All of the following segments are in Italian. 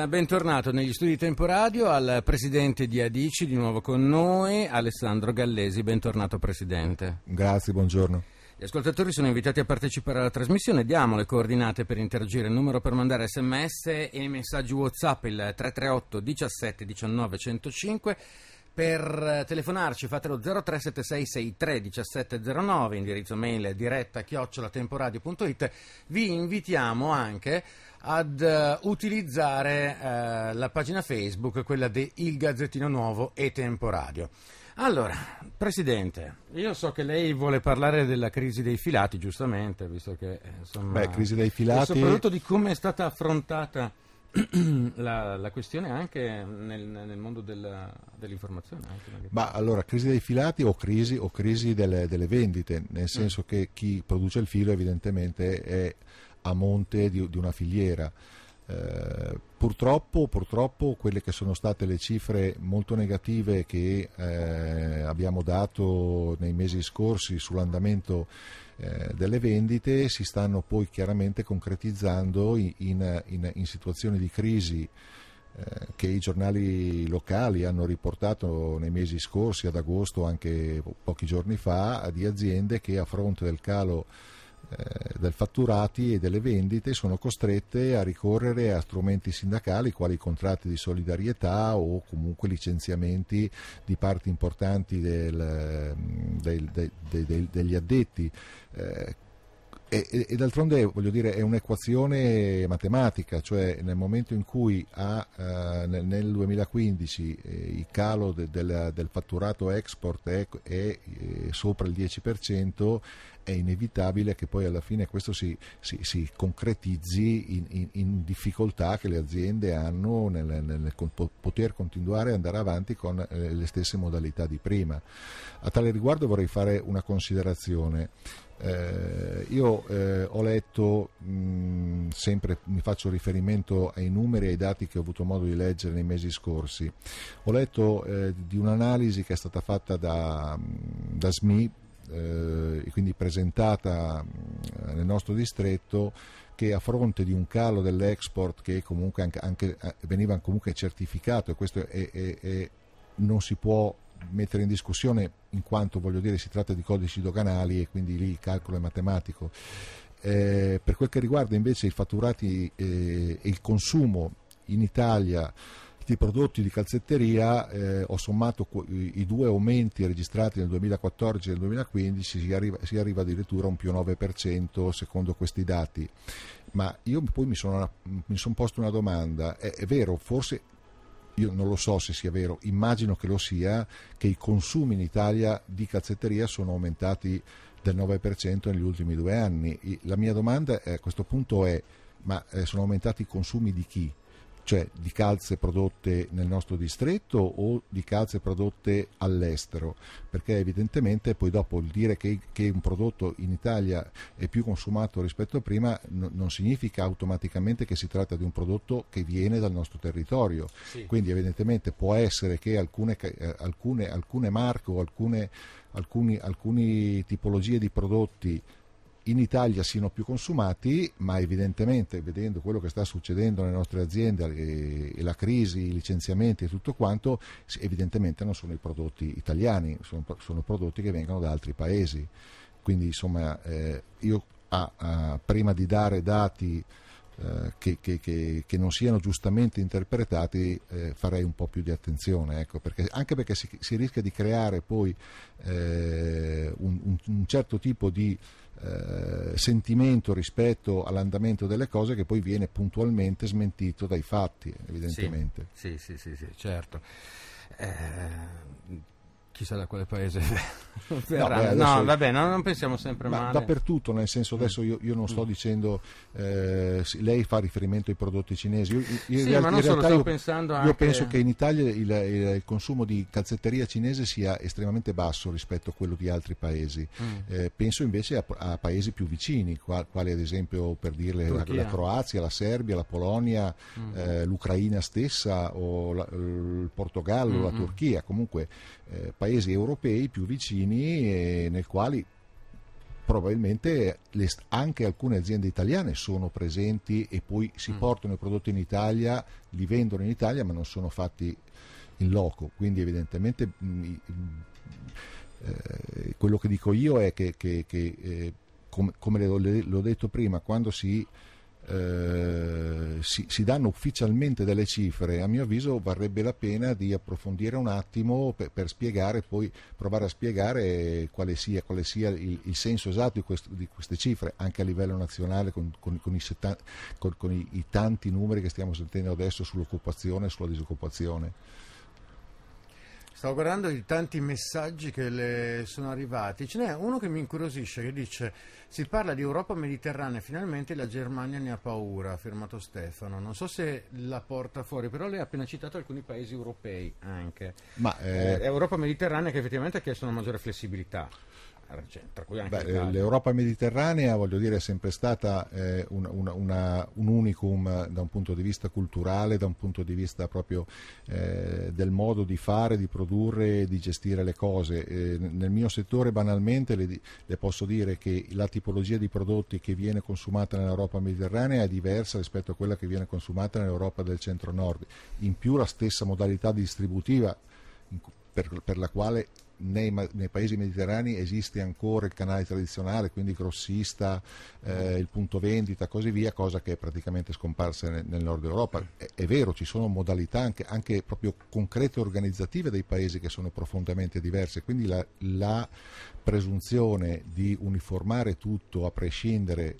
Eh, bentornato negli studi di Temporadio al presidente di Adici, di nuovo con noi, Alessandro Gallesi. Bentornato presidente. Grazie, buongiorno. Gli ascoltatori sono invitati a partecipare alla trasmissione, diamo le coordinate per interagire, il numero per mandare sms e messaggi whatsapp il 338 17 19 105. Per telefonarci fatelo 037663 1709, indirizzo mail diretta chiocciolatemporadio.it. Vi invitiamo anche ad uh, utilizzare uh, la pagina Facebook, quella di Il Gazzettino Nuovo e Temporadio. Allora, Presidente, io so che lei vuole parlare della crisi dei filati, giustamente, visto che eh, insomma... Beh, crisi dei filati... E soprattutto di come è stata affrontata la, la, questione anche nel, nel mondo della, dell'informazione. Anche. Ma allora, crisi dei filati o crisi, o crisi delle, delle vendite, nel mm. senso mm. che chi produce il filo evidentemente è a monte di, di una filiera. Eh, purtroppo, purtroppo, quelle che sono state le cifre molto negative che eh, abbiamo dato nei mesi scorsi sull'andamento eh, delle vendite si stanno poi chiaramente concretizzando in, in, in situazioni di crisi eh, che i giornali locali hanno riportato nei mesi scorsi, ad agosto anche pochi giorni fa, di aziende che a fronte del calo eh, del fatturati e delle vendite sono costrette a ricorrere a strumenti sindacali quali i contratti di solidarietà o comunque licenziamenti di parti importanti del, mm, del, del, degli addetti. Eh, e, e, e, d'altronde voglio dire, è un'equazione matematica, cioè nel momento in cui ha, eh, nel, nel, 2015 il calo de, de, del, fatturato export è, è, sopra il 10%, è inevitabile che poi alla fine questo si, si, si concretizzi in, in, in, difficoltà che le aziende hanno nel, nel, nel poter continuare ad andare avanti con eh, le stesse modalità di prima. A tale riguardo vorrei fare una considerazione. Eh, io eh, ho letto, mh, sempre mi faccio riferimento ai numeri e ai dati che ho avuto modo di leggere nei mesi scorsi, ho letto eh, di un'analisi che è stata fatta da, da SMI eh, e quindi presentata mm, nel nostro distretto che a fronte di un calo dell'export che comunque anche, anche, eh, veniva comunque certificato e questo è, è, è, non si può mettere in discussione in quanto voglio dire si tratta di codici doganali e quindi lì il calcolo è matematico. Eh, per quel che riguarda invece i fatturati eh, e il consumo in Italia i prodotti di calzetteria eh, ho sommato i due aumenti registrati nel 2014 e nel 2015 si arriva, si arriva addirittura a un più 9% secondo questi dati ma io poi mi sono, mi sono posto una domanda è, è vero forse io non lo so se sia vero, immagino che lo sia, che i consumi in Italia di calzetteria sono aumentati del 9% negli ultimi due anni. La mia domanda eh, a questo punto è, ma eh, sono aumentati i consumi di chi? cioè di calze prodotte nel nostro distretto o di calze prodotte all'estero, perché evidentemente poi dopo il dire che, che un prodotto in Italia è più consumato rispetto a prima no, non significa automaticamente che si tratta di un prodotto che viene dal nostro territorio, sì. quindi evidentemente può essere che alcune, eh, alcune, alcune marche o alcune, alcune tipologie di prodotti in Italia siano più consumati, ma evidentemente vedendo quello che sta succedendo nelle nostre aziende e, eh, e la crisi, i licenziamenti e tutto quanto, evidentemente non sono i prodotti italiani, sono, sono prodotti che vengono da altri paesi. Quindi insomma eh, io ah, ah, prima di dare dati eh, che, che, che, che, non siano giustamente interpretati eh, farei un po' più di attenzione, ecco, perché, anche perché si, si, rischia di creare poi eh, un, un, un certo tipo di eh, sentimento rispetto all'andamento delle cose che poi viene puntualmente smentito dai fatti, evidentemente. Sì, sì, sì, sì certo. Eh chissà da quale paese verrà. No, no, vabbè, no, non pensiamo sempre ma male. Dappertutto, nel senso mm. adesso io, io non sto mm. dicendo, eh, lei fa riferimento ai prodotti cinesi, io, io, sì, in, ma non in solo, sto io, pensando anche... io penso che in Italia il, il, il, consumo di calzetteria cinese sia estremamente basso rispetto a quello di altri paesi, mm. eh, penso invece a, a, paesi più vicini, qual, quali ad esempio per dirle la, la, Croazia, la Serbia, la Polonia, mm. eh, l'Ucraina stessa o la, il Portogallo, mm. la mm. Turchia, comunque paesi eh, paesi europei più vicini nel quali probabilmente le, anche alcune aziende italiane sono presenti e poi si mm. portano i prodotti in Italia, li vendono in Italia ma non sono fatti in loco, quindi evidentemente mh, mm, eh, quello che dico io è che, che, che eh, com, come l'ho detto prima, quando si eh, si, si, danno ufficialmente delle cifre, a mio avviso varrebbe la pena di approfondire un attimo per, per spiegare, poi provare a spiegare quale sia, quale sia il, il, senso esatto di, questo, di, queste cifre, anche a livello nazionale con, con, con, i, setta, con i, i tanti numeri che stiamo sentendo adesso sull'occupazione e sulla disoccupazione. Stavo guardando i tanti messaggi che le sono arrivati. Ce n'è uno che mi incuriosisce che dice si parla di Europa mediterranea, finalmente la Germania ne ha paura, ha firmato Stefano. Non so se la porta fuori, però lei ha appena citato alcuni paesi europei anche. Ma eh... Eh, Europa mediterranea che effettivamente ha chiesto una maggiore flessibilità. Cioè, Beh, eh, L'Europa mediterranea dire, è sempre stata eh, un, una, una, un, unicum da un punto di vista culturale, da un punto di vista proprio eh, del modo di fare, di produrre di gestire le cose. Eh, nel mio settore banalmente le, le, posso dire che la tipologia di prodotti che viene consumata nell'Europa mediterranea è diversa rispetto a quella che viene consumata nell'Europa del centro-nord. In più la stessa modalità distributiva per, per la quale nei, nei, paesi mediterranei esiste ancora il canale tradizionale, quindi grossista, eh, il punto vendita, così via, cosa che è praticamente scomparsa nel, nel nord Europa. È, è, vero, ci sono modalità anche, anche proprio concrete e organizzative dei paesi che sono profondamente diverse, quindi la, la presunzione di uniformare tutto a prescindere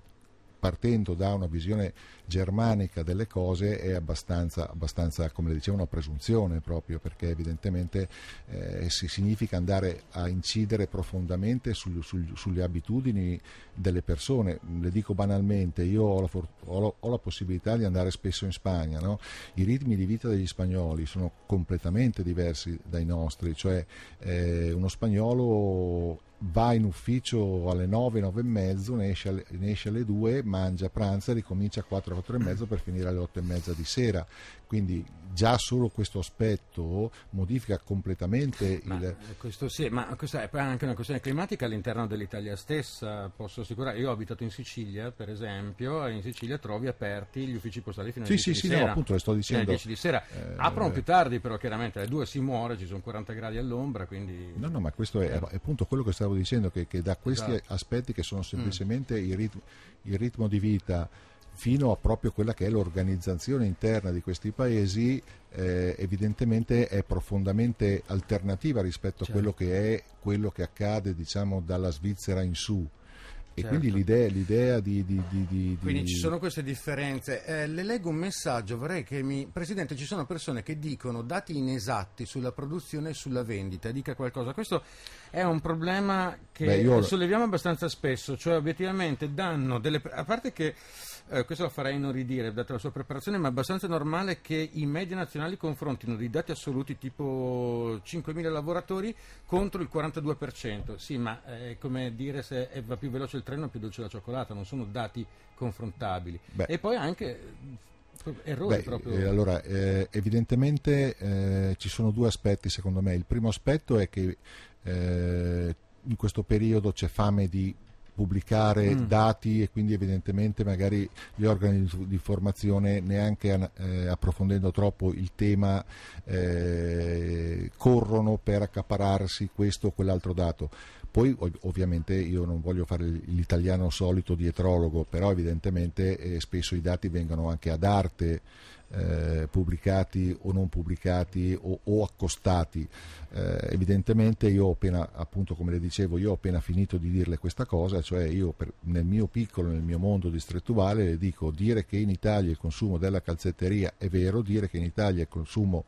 partendo da una visione germanica delle cose è abbastanza, abbastanza come le dicevo, una presunzione proprio perché evidentemente eh, si significa andare a incidere profondamente sul, sul, sulle abitudini delle persone. Le dico banalmente, io ho la, ho, ho la possibilità di andare spesso in Spagna, no? i ritmi di vita degli spagnoli sono completamente diversi dai nostri, cioè eh, uno spagnolo va in ufficio alle 9, 9 e mezzo, ne esce, alle, ne esce alle 2, mangia, pranza, ricomincia alle 4, 4 e mezzo per finire alle 8 e mezza di sera. Quindi già solo questo aspetto modifica completamente ma il... Questo sì, ma questa è anche una questione climatica all'interno dell'Italia stessa, posso assicurare. Io ho abitato in Sicilia, per esempio, e in Sicilia trovi aperti gli uffici postali fino alle sì, 10 sì, di sì, sera. Sì, no, appunto le sto dicendo. Alle 10 di sera. Eh... Aprono più tardi però, chiaramente, alle 2 si muore, ci sono 40 gradi all'ombra, quindi... No, no, ma questo è, eh. è appunto quello che stavo dicendo, che, che da questi esatto. aspetti che sono mm. semplicemente mm. il, ritmo, il ritmo di vita fino a proprio quella che è l'organizzazione interna di questi paesi eh, evidentemente è profondamente alternativa rispetto certo. a quello che è quello che accade diciamo, dalla Svizzera in su. E certo. quindi l'idea, l'idea di, di, di, di, Quindi ci sono queste differenze. Eh, le leggo un messaggio, vorrei che mi... Presidente, ci sono persone che dicono dati inesatti sulla produzione e sulla vendita, dica qualcosa. Questo è un problema che Beh, io... solleviamo abbastanza spesso, cioè obiettivamente danno delle... a parte che eh, questo lo farei non ridire, data la sua preparazione, ma è abbastanza normale che i media nazionali confrontino dei dati assoluti tipo 5.000 lavoratori contro il 42%. Sì, ma eh, è come dire se va più veloce il treno o più dolce la cioccolata, non sono dati confrontabili. Beh. E poi anche eh, errore Beh, proprio. Eh, allora, eh, evidentemente eh, ci sono due aspetti secondo me. Il primo aspetto è che in questo periodo c'è fame di pubblicare mm. dati e quindi evidentemente magari gli organi di, di formazione neanche eh, approfondendo troppo il tema eh, corrono per accapararsi questo o quell'altro dato. Poi ovviamente io non voglio fare l'italiano solito dietrologo, però evidentemente eh, spesso i dati vengono anche ad arte eh, pubblicati o non pubblicati o, o accostati. Eh, evidentemente io ho appena, appunto come le dicevo, io ho appena finito di dirle questa cosa, cioè io per, nel mio piccolo, nel mio mondo distrettuale le dico dire che in Italia il consumo della calzetteria è vero, dire che in Italia il consumo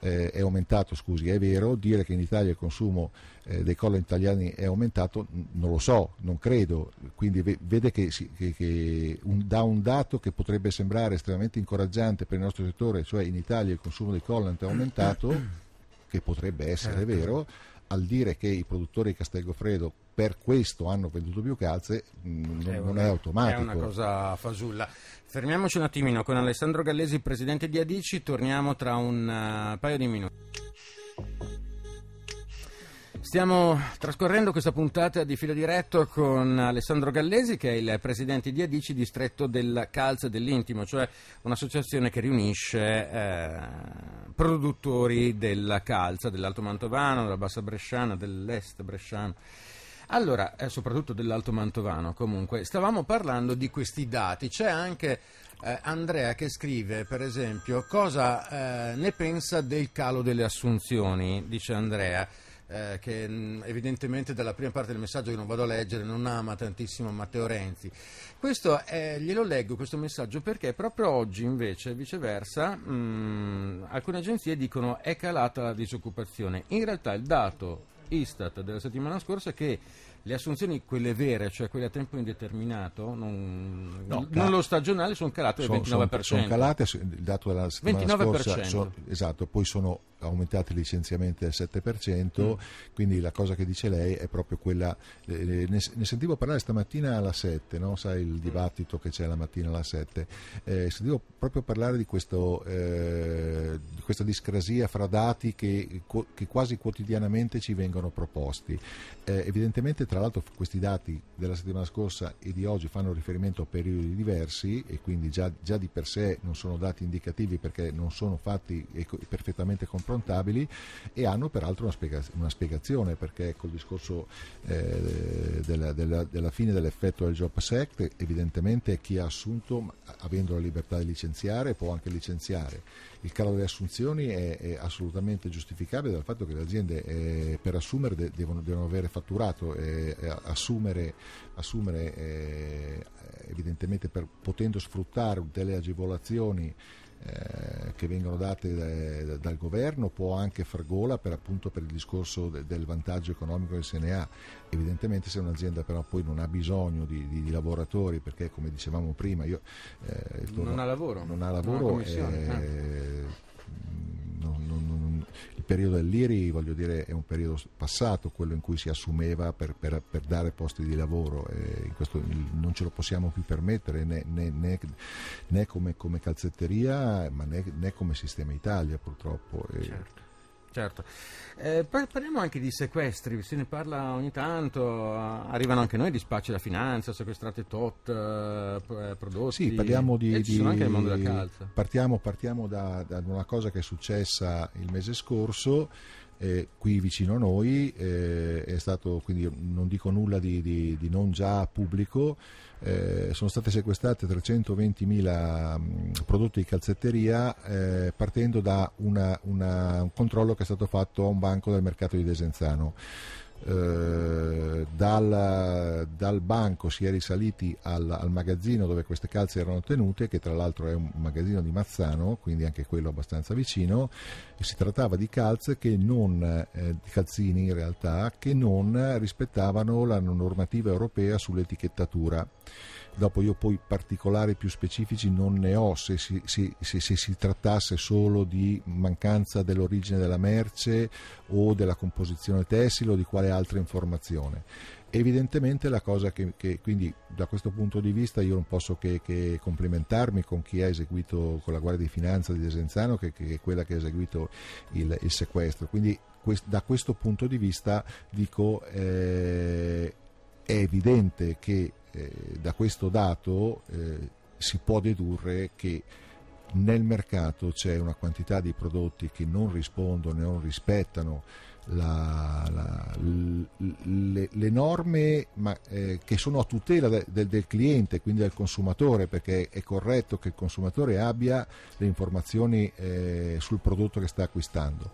eh, è aumentato, scusi, è vero, dire che in Italia il consumo eh, dei colon italiani è aumentato non lo so, non credo, quindi vede che, che, che un, da un dato che potrebbe sembrare estremamente incoraggiante per il nostro settore, cioè in Italia il consumo dei collant è aumentato, che potrebbe essere certo. vero, al dire che i produttori di Castelgofredo per questo hanno venduto più calze mm, non, eh, non, è automatico. È una cosa fasulla. Fermiamoci un attimino con Alessandro Gallesi, presidente di Adici, torniamo tra un eh, paio di minuti. Stiamo trascorrendo questa puntata di filo diretto con Alessandro Gallesi, che è il presidente di Adici, distretto del Calze dell'Intimo, cioè un'associazione che riunisce eh, produttori della calza, dell'Alto Mantovano, della Bassa Bresciana, dell'Est Bresciano. Allora, eh, soprattutto dell'Alto Mantovano, comunque, stavamo parlando di questi dati. C'è anche eh, Andrea che scrive, per esempio, cosa eh, ne pensa del calo delle assunzioni, dice Andrea. Eh, che mm, evidentemente dalla prima parte del messaggio che non vado a leggere non ama tantissimo Matteo Renzi. Questo eh, glielo leggo questo messaggio perché proprio oggi invece, viceversa, mh, mm, alcune agenzie dicono è calata la disoccupazione. In realtà il dato Istat della settimana scorsa che le assunzioni, quelle vere, cioè quelle a tempo indeterminato, non, no, non lo stagionale, sono calate del son, 29%. Sono calate, il dato della settimana 29%. scorsa, sono, esatto, poi sono aumentati i licenziamenti del 7%, mm. quindi la cosa che dice lei è proprio quella, eh, eh ne, ne, sentivo parlare stamattina alla 7, no? sai il mm. dibattito che c'è la mattina alla 7, eh, sentivo proprio parlare di, questo, eh, di, questa discrasia fra dati che, che quasi quotidianamente ci vengono proposti. Eh, evidentemente tra l'altro questi dati della settimana scorsa e di oggi fanno riferimento a periodi diversi e quindi già, già di per sé non sono dati indicativi perché non sono fatti perfettamente comprensibili confrontabili e hanno peraltro una, spiega- una spiegazione perché col ecco discorso eh, della, della, della, fine dell'effetto del Jobs Act evidentemente chi ha assunto avendo la libertà di licenziare può anche licenziare. Il calo delle assunzioni è, è assolutamente giustificabile dal fatto che le aziende eh, per assumere de- devono, devono, avere fatturato, eh, eh assumere, assumere eh, evidentemente per, potendo sfruttare delle agevolazioni eh, che vengono date da, dal governo può anche far gola per, appunto, per il discorso de, del vantaggio economico che se ne ha. Evidentemente se un'azienda però poi non ha bisogno di, di, di lavoratori perché come dicevamo prima io, eh, non, ha lavoro, non ha lavoro, non ha lavoro, eh, eh. non ha il periodo dell'IRI voglio dire, è un periodo passato, quello in cui si assumeva per, per, per dare posti di lavoro, eh, questo, non ce lo possiamo più permettere né, né, né, né come, come, calzetteria ma né, come sistema Italia purtroppo. Eh. Certo. Certo. Eh, parliamo anche di sequestri, se ne parla ogni tanto, arrivano anche noi dispacci da finanza, sequestrate tot, eh, eh, prodotti. Sì, parliamo di, e eh, ci sono di, anche nel mondo della calza. Partiamo, partiamo da, da, una cosa che è successa il mese scorso, eh, qui vicino a noi, eh, è stato quindi non dico nulla di, di, di non già pubblico, eh, sono state sequestrate 320.000 mh, prodotti di calzetteria eh, partendo da una, una, un controllo che è stato fatto a un banco del mercato di Desenzano. Eh, dal, dal, banco si è risaliti al, al, magazzino dove queste calze erano tenute, che tra l'altro è un magazzino di Mazzano, quindi anche quello abbastanza vicino, e si trattava di calze che non, eh, di calzini in realtà, che non rispettavano la normativa europea sull'etichettatura dopo io poi particolari più specifici non ne ho, se si, se, se, se si trattasse solo di mancanza dell'origine della merce o della composizione tessile o di quale altra informazione evidentemente la cosa che, che, quindi da questo punto di vista io non posso che, che, complimentarmi con chi ha eseguito con la Guardia di Finanza di Desenzano che, che è quella che ha eseguito il, il sequestro quindi quest, da questo punto di vista dico eh, è evidente che eh, da questo dato eh, si può dedurre che nel mercato c'è una quantità di prodotti che non rispondono e non rispettano la, la, le, le, norme ma, eh, che sono a tutela de, de, del cliente, quindi del consumatore, perché è corretto che il consumatore abbia le informazioni eh, sul prodotto che sta acquistando.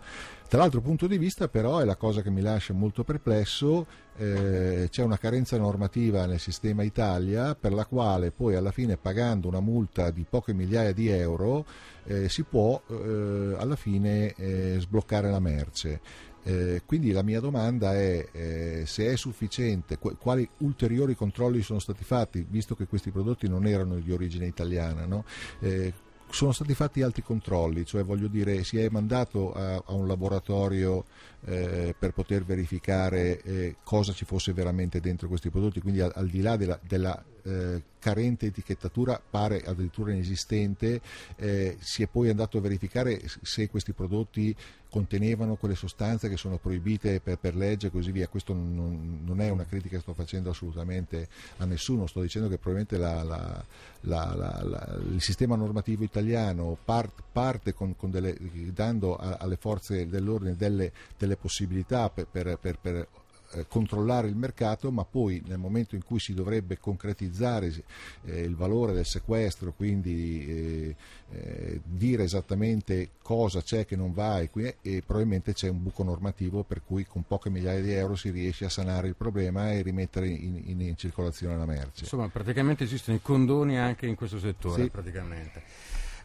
Dall'altro punto di vista però è la cosa che mi lascia molto perplesso, eh, c'è una carenza normativa nel sistema Italia per la quale poi alla fine pagando una multa di poche migliaia di euro eh, si può eh, alla fine eh, sbloccare la merce. Eh, quindi la mia domanda è eh, se è sufficiente, qu- quali ulteriori controlli sono stati fatti, visto che questi prodotti non erano di origine italiana, no? eh, sono stati fatti altri controlli, cioè voglio dire si è mandato a, a un laboratorio eh, per poter verificare eh, cosa ci fosse veramente dentro questi prodotti, quindi al, al di là della, della eh, carente etichettatura pare addirittura inesistente, eh, si è poi andato a verificare se questi prodotti contenevano quelle sostanze che sono proibite per, per legge e così via. Questo non, non, è una critica che sto facendo assolutamente a nessuno, sto dicendo che probabilmente la, la, la, il sistema normativo italiano part, parte con, con delle, dando a, alle forze dell'ordine delle, delle delle possibilità per, per, per, per eh, controllare il mercato, ma poi nel momento in cui si dovrebbe concretizzare eh, il valore del sequestro, quindi eh, eh, dire esattamente cosa c'è che non va e, qui, eh, e, probabilmente c'è un buco normativo per cui con poche migliaia di euro si riesce a sanare il problema e rimettere in, in, in circolazione la merce. Insomma, praticamente esistono i condoni anche in questo settore. Sì.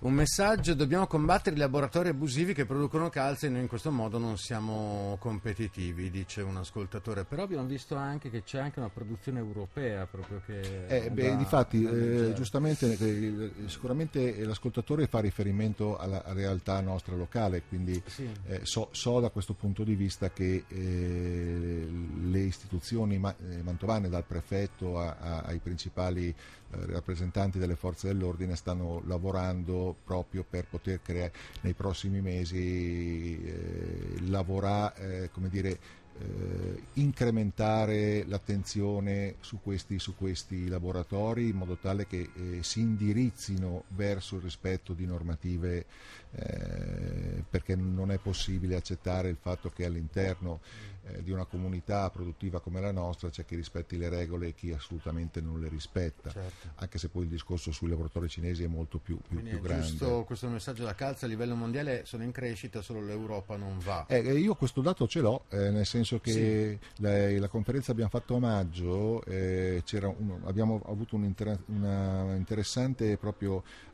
Un messaggio, dobbiamo combattere i laboratori abusivi che producono calze e noi in questo modo non siamo competitivi, dice un ascoltatore. Però abbiamo visto anche che c'è anche una produzione europea proprio che... Eh, beh, difatti, eh, giustamente, eh, sicuramente l'ascoltatore fa riferimento alla realtà nostra locale, quindi sì. eh, so, so, da questo punto di vista che eh, le istituzioni eh, mantovane, dal prefetto a, a, ai principali eh, rappresentanti delle forze dell'ordine stanno lavorando proprio per poter creare nei prossimi mesi eh, lavora, eh, dire, eh, incrementare l'attenzione su questi, su questi, laboratori in modo tale che eh, si indirizzino verso il rispetto di normative eh, perché non è possibile accettare il fatto che all'interno eh, di una comunità produttiva come la nostra c'è chi rispetti le regole e chi assolutamente non le rispetta, certo. anche se poi il discorso sui lavoratori cinesi è molto più, più, Quindi più grande. Giusto questo messaggio da calza a livello mondiale sono in crescita, solo l'Europa non va. Eh, eh, io questo dato ce l'ho, eh, nel senso che sì. la, la, conferenza abbiamo fatto a maggio, eh, un, abbiamo avuto un'interessante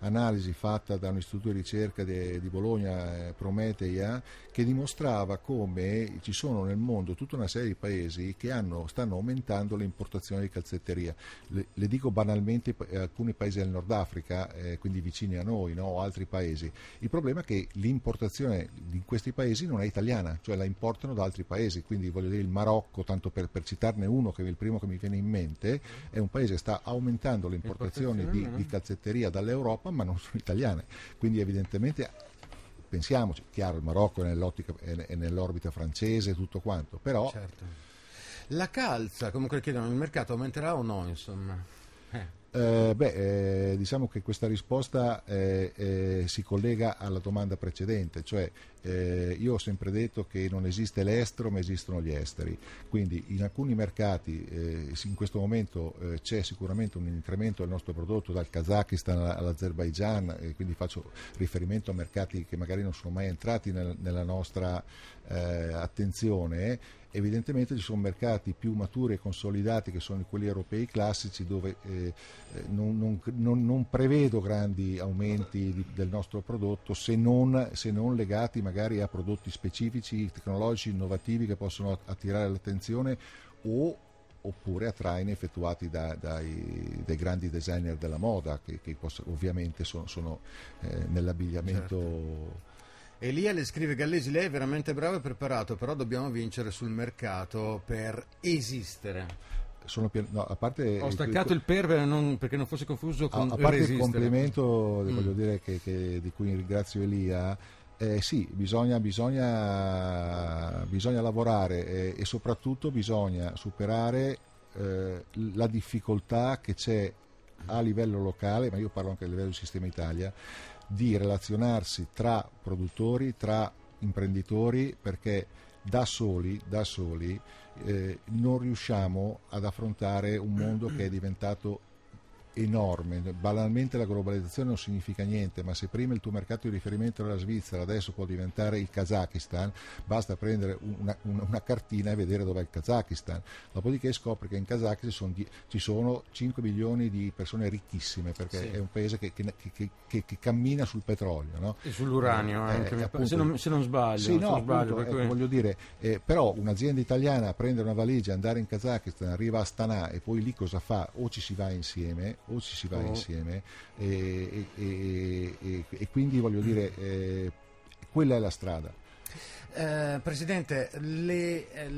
analisi fatta da un istituto di ricerca de, di Bologna, Prometeia, che dimostrava come ci sono nel mondo mondo tutta una serie di paesi che hanno, stanno aumentando le importazioni di calzetteria. Le, le dico banalmente eh, alcuni paesi del Nord Africa, eh, quindi vicini a noi, no? altri paesi. Il problema è che l'importazione in questi paesi non è italiana, cioè la importano da altri paesi, quindi voglio dire il Marocco, tanto per, per citarne uno che è il primo che mi viene in mente, è un paese che sta aumentando le importazioni di, eh. di calzetteria dall'Europa ma non sono italiane. Quindi evidentemente pensiamoci, chiaro il Marocco è, è nell'orbita francese e tutto quanto, però... Certo. La calza, comunque chiedono, il mercato aumenterà o no insomma? Eh. Eh, beh, eh, diciamo che questa risposta eh, eh, si collega alla domanda precedente, cioè eh, io ho sempre detto che non esiste l'estero ma esistono gli esteri, quindi in alcuni mercati eh, in questo momento eh, c'è sicuramente un incremento del nostro prodotto dal Kazakistan all'Azerbaijan, eh, quindi faccio riferimento a mercati che magari non sono mai entrati nel, nella nostra eh, attenzione evidentemente ci sono mercati più maturi e consolidati che sono quelli europei classici dove eh, eh non, non, non, non, prevedo grandi aumenti di, del nostro prodotto se non, se legati magari magari a prodotti specifici, tecnologici, innovativi che possono attirare l'attenzione o oppure a traini effettuati da, dai, dai, grandi designer della moda che, che possono, ovviamente sono, sono eh, nell'abbigliamento certo. Elia le scrive Gallesi, lei è veramente bravo e preparato, però dobbiamo vincere sul mercato per esistere. Pieno, no, a parte Ho staccato il, il per, non, perché non fosse confuso con a, a parte il complimento mm. dire, che, che, di cui ringrazio Elia eh, sì, bisogna, bisogna, bisogna lavorare eh, e soprattutto bisogna superare eh, la difficoltà che c'è a livello locale, ma io parlo anche a livello del sistema Italia, di relazionarsi tra produttori, tra imprenditori, perché da soli, da soli eh, non riusciamo ad affrontare un mondo che è diventato enorme, banalmente la globalizzazione non significa niente, ma se prima il tuo mercato di riferimento era la Svizzera, adesso può diventare il Kazakistan, basta prendere una, una, una cartina e vedere dov'è il Kazakistan, dopodiché scopri che in Kazakistan sono di, ci sono 5 milioni di persone ricchissime perché sì. è un paese che, che, che, che cammina sul petrolio no? e sull'uranio eh, anche, eh, appunto, se, non, se, non, sbaglio, sì, no, appunto, per cui... eh, dire, eh, però un'azienda italiana prendere una valigia, andare in Kazakistan, arriva a Astana e poi lì cosa fa? O ci si va insieme o ci si va oh. insieme e, e, e, e, quindi voglio dire mm. eh, quella è la strada. Eh, Presidente, le, eh,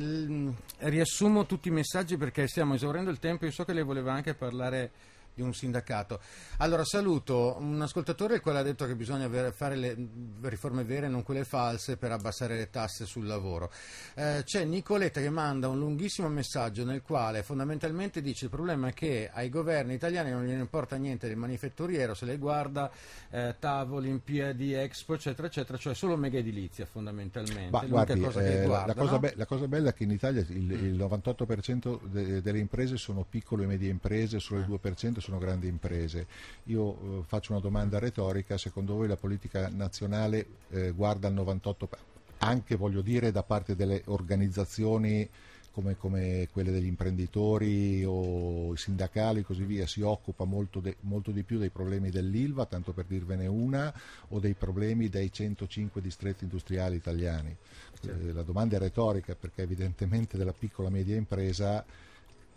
riassumo tutti i messaggi perché stiamo esaurendo il tempo. Io so che lei voleva anche parlare di un sindacato. Allora saluto un ascoltatore il quale ha detto che bisogna fare le riforme vere e non quelle false per abbassare le tasse sul lavoro. Eh, c'è Nicoletta che manda un lunghissimo messaggio nel quale fondamentalmente dice il problema è che ai governi italiani non gliene importa niente del manifatturiero se le guarda eh, Tavoli, Olimpiadi, Expo eccetera eccetera, cioè solo mega edilizia fondamentalmente. Ma, guardi, cosa eh, guarda, la, cosa no? be- la, cosa bella è che in Italia il, il 98% de- delle imprese sono piccole e medie imprese, solo il 2% eh. sono sono grandi imprese. Io eh, faccio una domanda retorica, secondo voi la politica nazionale eh, guarda al 98, anche voglio dire da parte delle organizzazioni come, come, quelle degli imprenditori o i sindacali e così via, si occupa molto, de, molto, di più dei problemi dell'ILVA, tanto per dirvene una, o dei problemi dei 105 distretti industriali italiani. Certo. Eh, la domanda è retorica perché evidentemente della piccola e media impresa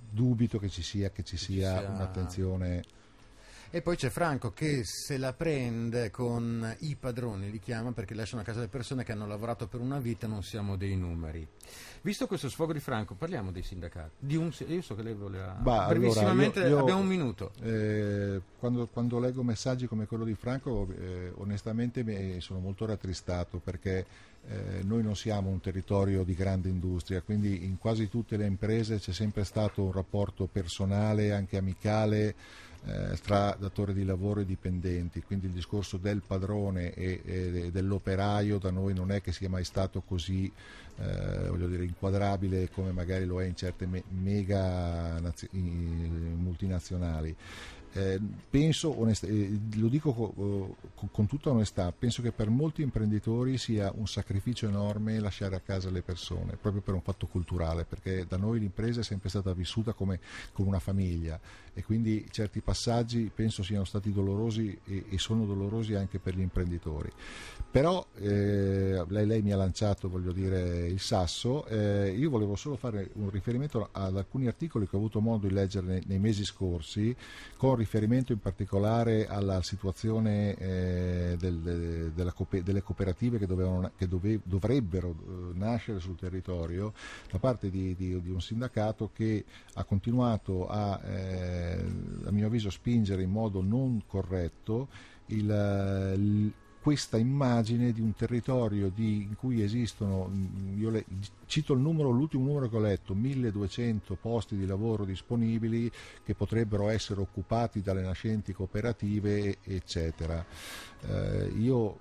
dubito che ci sia, che ci sia, che ci sia... un'attenzione e poi c'è Franco che se la prende con i padroni, li chiama perché lasciano a casa le persone che hanno lavorato per una vita, non siamo dei numeri. Visto questo sfogo di Franco, parliamo dei sindacati. Un, io so che lei voleva. Bah, brevissimamente, allora, io, io, abbiamo un minuto. Eh, quando, quando, leggo messaggi come quello di Franco, eh, onestamente eh, sono molto rattristato perché. Eh, noi non siamo un territorio di grande industria, quindi in quasi tutte le imprese c'è sempre stato un rapporto personale, anche amicale, eh, tra datore di lavoro e dipendenti, quindi il discorso del padrone e, e dell'operaio da noi non è che sia mai stato così eh, voglio dire, inquadrabile come magari lo è in certe me- mega naz- multinazionali. Eh, penso, onest- eh, lo dico co- eh, co- con tutta onestà, penso che per molti imprenditori sia un sacrificio enorme lasciare a casa le persone, proprio per un fatto culturale, perché da noi l'impresa è sempre stata vissuta come, come una famiglia e quindi certi passaggi penso siano stati dolorosi e, e sono dolorosi anche per gli imprenditori. Però eh, lei, lei mi ha lanciato, voglio dire, il Sasso, eh, io volevo solo fare un riferimento ad alcuni articoli che ho avuto modo di leggere nei, nei mesi scorsi, con riferimento in particolare alla situazione eh, del, de, cope, delle cooperative che, dovevano, che dove, dovrebbero eh, nascere sul territorio, da parte di, di, di, un sindacato che ha continuato a, eh, a mio avviso, spingere in modo non corretto il, il questa immagine di un territorio di, in cui esistono, mm, le, cito il numero, l'ultimo numero che ho letto, 1200 posti di lavoro disponibili che potrebbero essere occupati dalle nascenti cooperative, eccetera. Eh, io eh,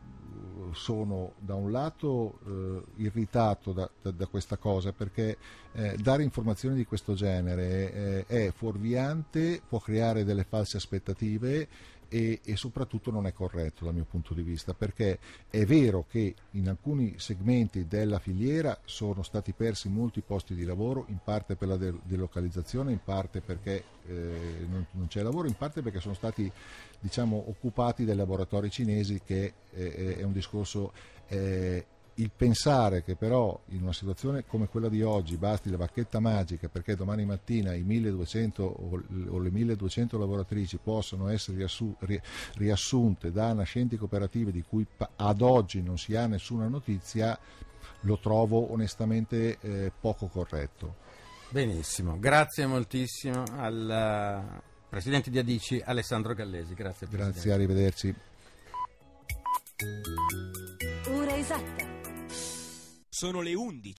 sono da un lato eh, irritato da, da, da, questa cosa perché eh, dare informazioni di questo genere eh, è fuorviante, può creare delle false aspettative e, e, soprattutto non è corretto dal mio punto di vista perché è vero che in alcuni segmenti della filiera sono stati persi molti posti di lavoro, in parte per la delocalizzazione, in parte perché eh, non, non, c'è lavoro, in parte perché sono stati diciamo, occupati dai laboratori cinesi che eh, è un discorso... Eh, il pensare che però in una situazione come quella di oggi basti la bacchetta magica perché domani mattina i 1200 o le 1200 lavoratrici possono essere riassunte da nascenti cooperative di cui ad oggi non si ha nessuna notizia, lo trovo onestamente eh, poco corretto. Benissimo, grazie moltissimo al eh, Presidente di Adici Alessandro Gallesi, grazie Presidente. Grazie, arrivederci. Ora esatta sono le 11.